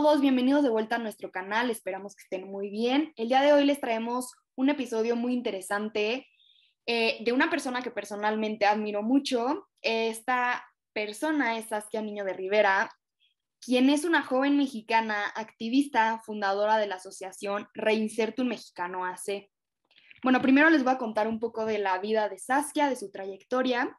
todos, bienvenidos de vuelta a nuestro canal, esperamos que estén muy bien. El día de hoy les traemos un episodio muy interesante eh, de una persona que personalmente admiro mucho. Esta persona es Saskia Niño de Rivera, quien es una joven mexicana activista, fundadora de la asociación un Mexicano AC. Bueno, primero les voy a contar un poco de la vida de Saskia, de su trayectoria.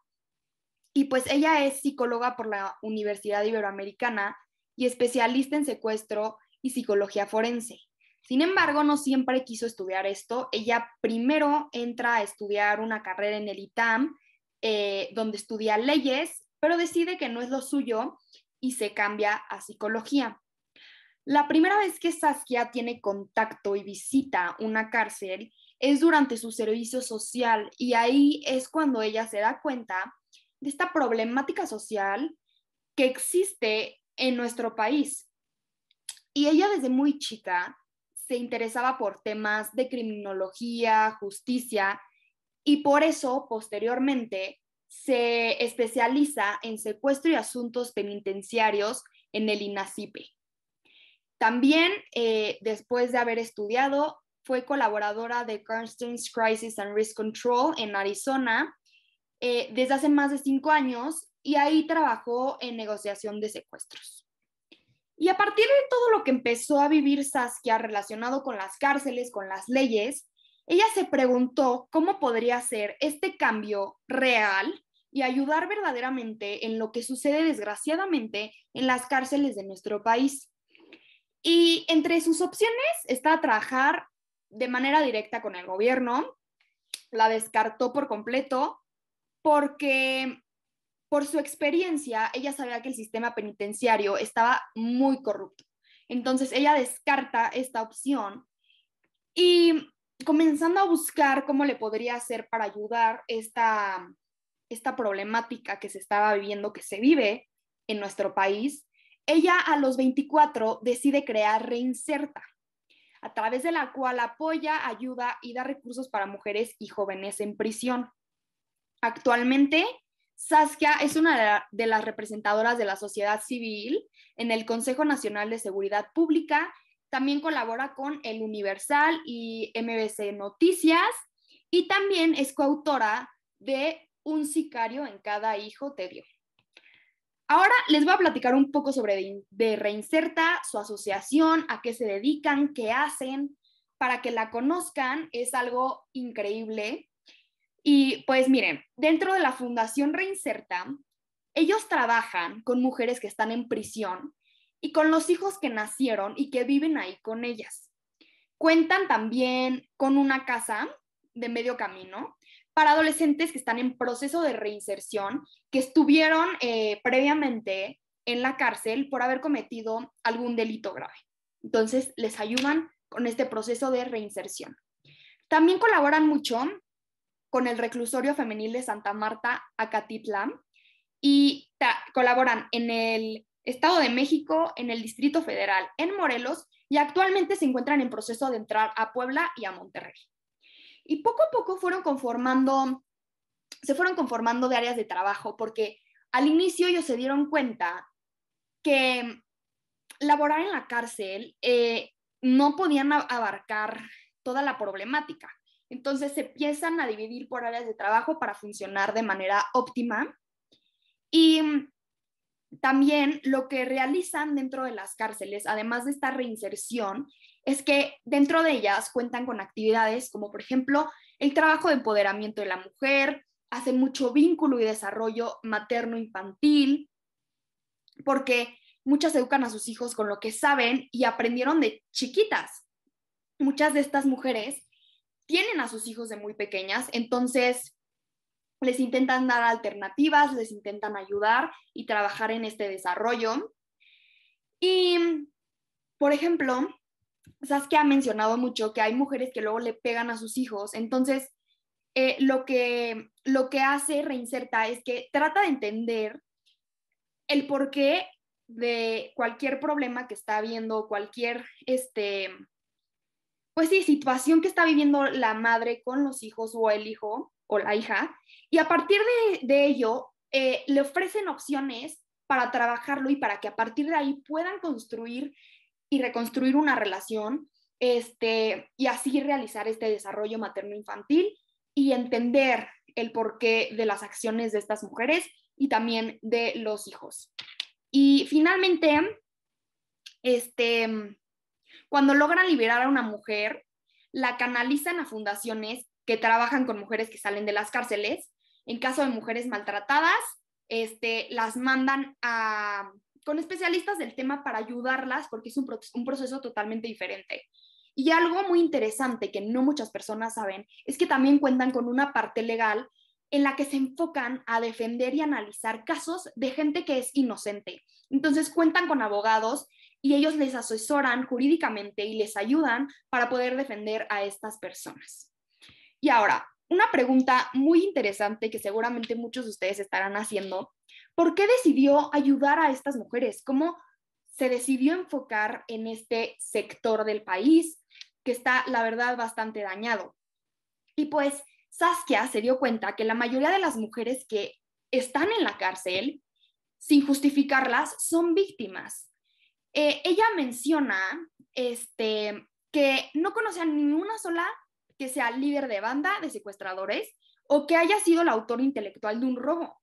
Y pues ella es psicóloga por la Universidad Iberoamericana y especialista en secuestro y psicología forense. Sin embargo, no siempre quiso estudiar esto. Ella primero entra a estudiar una carrera en el ITAM, eh, donde estudia leyes, pero decide que no es lo suyo y se cambia a psicología. La primera vez que Saskia tiene contacto y visita una cárcel es durante su servicio social y ahí es cuando ella se da cuenta de esta problemática social que existe en nuestro país. Y ella desde muy chica se interesaba por temas de criminología, justicia, y por eso posteriormente se especializa en secuestro y asuntos penitenciarios en el INACIPE. También, eh, después de haber estudiado, fue colaboradora de Kernstein's Crisis and Risk Control en Arizona eh, desde hace más de cinco años y ahí trabajó en negociación de secuestros. Y a partir de todo lo que empezó a vivir Saskia relacionado con las cárceles, con las leyes, ella se preguntó cómo podría hacer este cambio real y ayudar verdaderamente en lo que sucede desgraciadamente en las cárceles de nuestro país. Y entre sus opciones está trabajar de manera directa con el gobierno. La descartó por completo porque por su experiencia, ella sabía que el sistema penitenciario estaba muy corrupto. Entonces ella descarta esta opción y comenzando a buscar cómo le podría hacer para ayudar esta, esta problemática que se estaba viviendo, que se vive en nuestro país, ella a los 24 decide crear Reinserta, a través de la cual apoya, ayuda y da recursos para mujeres y jóvenes en prisión. Actualmente Saskia es una de las representadoras de la sociedad civil en el Consejo Nacional de Seguridad Pública. También colabora con El Universal y MBC Noticias y también es coautora de Un sicario en cada hijo te dio. Ahora les voy a platicar un poco sobre Reinserta, su asociación, a qué se dedican, qué hacen. Para que la conozcan es algo increíble y pues miren, dentro de la Fundación Reinserta, ellos trabajan con mujeres que están en prisión y con los hijos que nacieron y que viven ahí con ellas. Cuentan también con una casa de medio camino para adolescentes que están en proceso de reinserción, que estuvieron eh, previamente en la cárcel por haber cometido algún delito grave. Entonces, les ayudan con este proceso de reinserción. También colaboran mucho con el reclusorio femenil de Santa Marta, Acatitlán, y colaboran en el Estado de México, en el Distrito Federal, en Morelos, y actualmente se encuentran en proceso de entrar a Puebla y a Monterrey. Y poco a poco fueron conformando, se fueron conformando de áreas de trabajo, porque al inicio ellos se dieron cuenta que laborar en la cárcel eh, no podían abarcar toda la problemática. Entonces se empiezan a dividir por áreas de trabajo para funcionar de manera óptima. Y también lo que realizan dentro de las cárceles, además de esta reinserción, es que dentro de ellas cuentan con actividades como, por ejemplo, el trabajo de empoderamiento de la mujer, hace mucho vínculo y desarrollo materno-infantil, porque muchas educan a sus hijos con lo que saben y aprendieron de chiquitas. Muchas de estas mujeres tienen a sus hijos de muy pequeñas, entonces les intentan dar alternativas, les intentan ayudar y trabajar en este desarrollo. Y, por ejemplo, que ha mencionado mucho que hay mujeres que luego le pegan a sus hijos, entonces eh, lo, que, lo que hace Reinserta es que trata de entender el porqué de cualquier problema que está habiendo, cualquier este, pues sí, situación que está viviendo la madre con los hijos o el hijo o la hija, y a partir de, ello eh, le ofrecen opciones para trabajarlo y para que a partir de ahí puedan construir y reconstruir una relación este, y así realizar este desarrollo materno-infantil y entender el porqué de las acciones de estas mujeres y también de los hijos. Y finalmente, este, cuando logran liberar a una mujer, la canalizan a fundaciones que trabajan con mujeres que salen de las cárceles. En caso de mujeres maltratadas, este, las mandan con especialistas del tema para ayudarlas porque es un proceso totalmente diferente. Y algo muy interesante que no muchas personas saben es que también cuentan con una parte legal en la que se enfocan a defender y analizar casos de gente que es inocente. Entonces cuentan con abogados y ellos les asesoran jurídicamente y les ayudan para poder defender a estas personas. Y ahora, una pregunta muy interesante que seguramente muchos de ustedes estarán haciendo, ¿por qué decidió ayudar a estas mujeres? ¿Cómo se decidió enfocar en este sector del país que está, la verdad, bastante dañado? Y pues Saskia se dio cuenta que la mayoría de las mujeres que están en la cárcel, sin justificarlas, son víctimas eh, ella menciona este, que no conoce a ninguna sola que sea líder de banda de secuestradores o que haya sido el autor intelectual de un robo.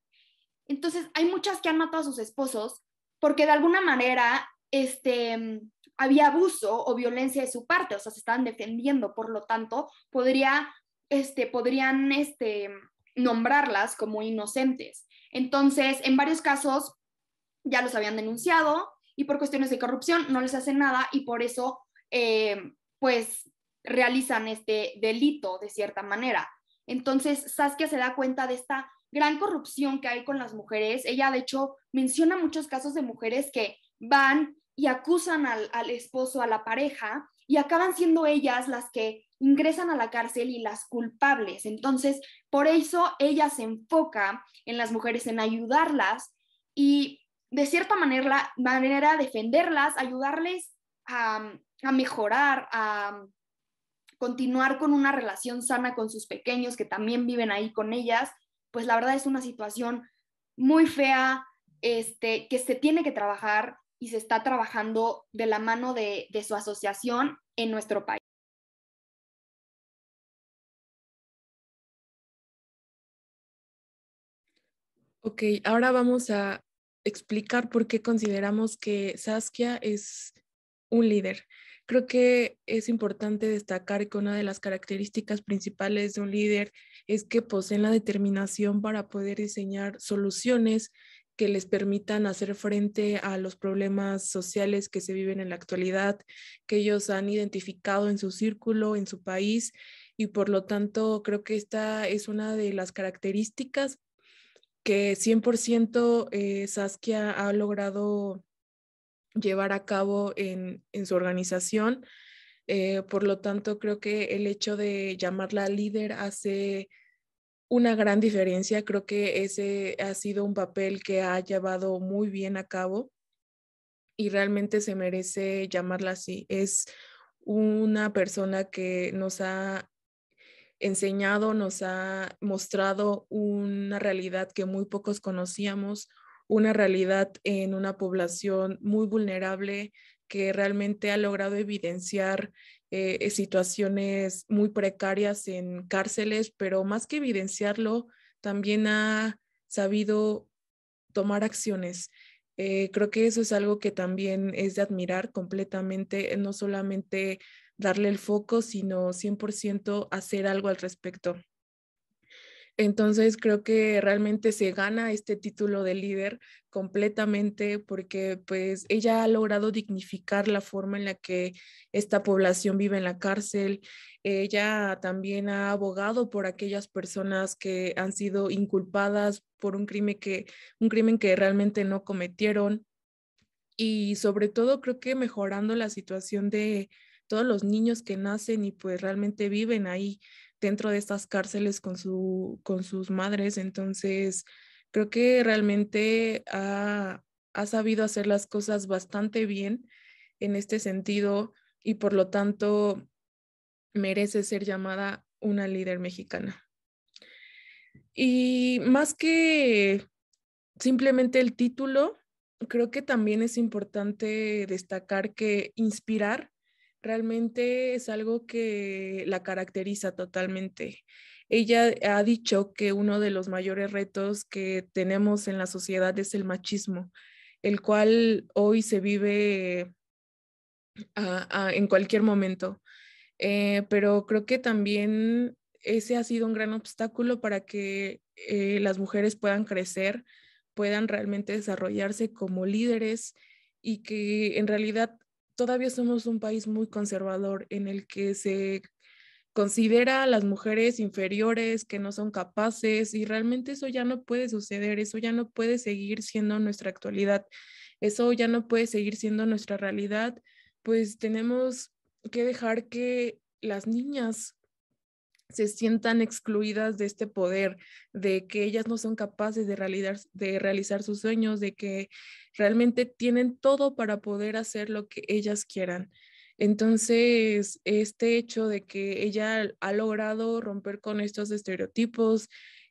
Entonces, hay muchas que han matado a sus esposos porque de alguna manera este, mm, había abuso o violencia de su parte, o sea, se estaban defendiendo, por lo tanto, podría, este, podrían este, nombrarlas como inocentes. Entonces, en varios casos ya los habían denunciado, y por cuestiones de corrupción no les hacen nada y por eso, eh, pues, realizan este delito de cierta manera. Entonces, Saskia se da cuenta de esta gran corrupción que hay con las mujeres. Ella, de hecho, menciona muchos casos de mujeres que van y acusan al esposo, a la pareja, y acaban siendo ellas las que ingresan a la cárcel y las culpables. Entonces, por eso ella se enfoca en las mujeres, en ayudarlas y de cierta manera, manera defenderlas, ayudarles a, mejorar, a continuar con una relación sana con sus pequeños que también viven ahí con ellas, pues la verdad es una situación muy fea, este, que se tiene que trabajar y se está trabajando de la mano de, de su asociación en nuestro país. Ok, ahora vamos a explicar por qué consideramos que Saskia es un líder. Creo que es importante destacar que una de las características principales de un líder es que poseen la determinación para poder diseñar soluciones que les permitan hacer frente a los problemas sociales que se viven en la actualidad, que ellos han identificado en su círculo, en su país, y por lo tanto creo que esta es una de las características que 100% eh, Saskia ha logrado llevar a cabo en, en su organización. Eh, por lo tanto, creo que el hecho de llamarla líder hace una gran diferencia. Creo que ese ha sido un papel que ha llevado muy bien a cabo y realmente se merece llamarla así. Es una persona que nos ha enseñado, nos ha mostrado una realidad que muy pocos conocíamos, una realidad en una población muy vulnerable que realmente ha logrado evidenciar eh, eh, situaciones muy precarias en cárceles, pero más que evidenciarlo, también ha sabido tomar acciones. Eh, creo que eso es algo que también es de admirar completamente, no solamente darle el foco, sino 100% hacer algo al respecto. Entonces creo que realmente se gana este título de líder completamente porque pues ella ha logrado dignificar la forma en la que esta población vive en la cárcel. Ella también ha abogado por aquellas personas que han sido inculpadas por un crimen que, un crimen que realmente no cometieron. Y sobre todo creo que mejorando la situación de, todos los niños que nacen y pues realmente viven ahí dentro de estas cárceles con, su, con sus madres. Entonces, creo que realmente ha, ha sabido hacer las cosas bastante bien en este sentido y por lo tanto merece ser llamada una líder mexicana. Y más que simplemente el título, creo que también es importante destacar que inspirar realmente es algo que la caracteriza totalmente. Ella ha dicho que uno de los mayores retos que tenemos en la sociedad es el machismo, el cual hoy se vive en cualquier momento. Eh, pero creo que también ese ha sido un gran obstáculo para que eh, las mujeres puedan crecer, puedan realmente desarrollarse como líderes y que en realidad todavía somos un país muy conservador en el que se considera a las mujeres inferiores, que no son capaces, y realmente eso ya no puede suceder, eso ya no puede seguir siendo nuestra actualidad, eso ya no puede seguir siendo nuestra realidad, pues tenemos que dejar que las niñas se sientan excluidas de este poder, de que ellas no son capaces de realizar, de realizar sus sueños, de que realmente tienen todo para poder hacer lo que ellas quieran. Entonces, este hecho de que ella ha logrado romper con estos estereotipos,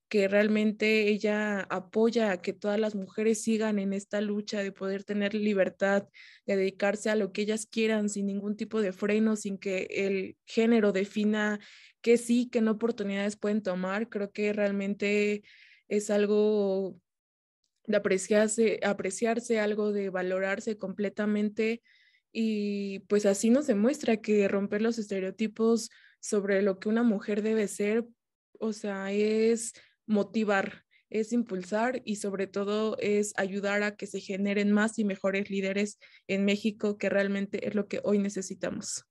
que realmente ella apoya a que todas las mujeres sigan en esta lucha de poder tener libertad, de dedicarse a lo que ellas quieran sin ningún tipo de freno, sin que el género defina qué sí, que no oportunidades pueden tomar. Creo que realmente es algo de apreciarse, apreciarse algo de valorarse completamente y pues así nos demuestra que romper los estereotipos sobre lo que una mujer debe ser, o sea, es motivar, es impulsar y sobre todo es ayudar a que se generen más y mejores líderes en México, que realmente es lo que hoy necesitamos.